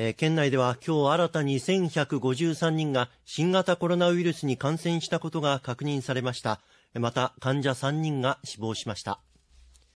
えー、県内では今日新たに1153人が新型コロナウイルスに感染したことが確認されました。また患者3人が死亡しました。